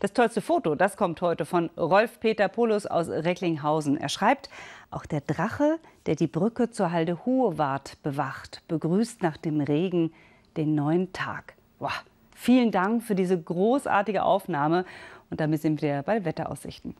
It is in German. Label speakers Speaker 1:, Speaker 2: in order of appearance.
Speaker 1: Das tollste Foto, das kommt heute von Rolf Peter Polus aus Recklinghausen. Er schreibt, auch der Drache, der die Brücke zur Halde Hohewart bewacht, begrüßt nach dem Regen den neuen Tag. Boah, vielen Dank für diese großartige Aufnahme und damit sind wir bei Wetteraussichten.